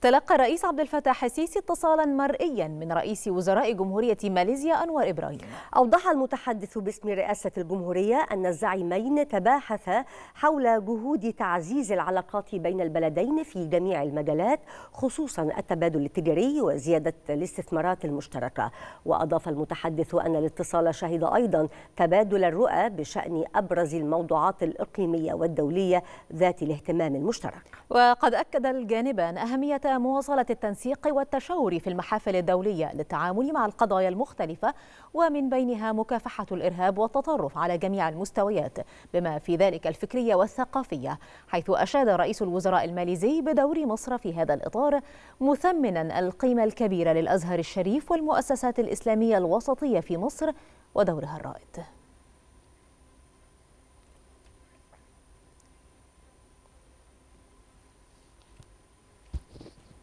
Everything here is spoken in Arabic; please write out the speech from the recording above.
تلقى الرئيس عبد الفتاح السيسي اتصالا مرئيا من رئيس وزراء جمهورية ماليزيا أنور إبراهيم أوضح المتحدث باسم رئاسة الجمهورية أن الزعيمين تباحثا حول جهود تعزيز العلاقات بين البلدين في جميع المجالات خصوصا التبادل التجاري وزيادة الاستثمارات المشتركة وأضاف المتحدث أن الاتصال شهد أيضا تبادل الرؤى بشأن أبرز الموضوعات الإقليمية والدولية ذات الاهتمام المشترك وقد أكد الجانبان أهمية مواصلة التنسيق والتشاور في المحافل الدولية للتعامل مع القضايا المختلفة ومن بينها مكافحة الإرهاب والتطرف على جميع المستويات بما في ذلك الفكرية والثقافية حيث أشاد رئيس الوزراء الماليزي بدور مصر في هذا الإطار مثمنا القيمة الكبيرة للأزهر الشريف والمؤسسات الإسلامية الوسطية في مصر ودورها الرائد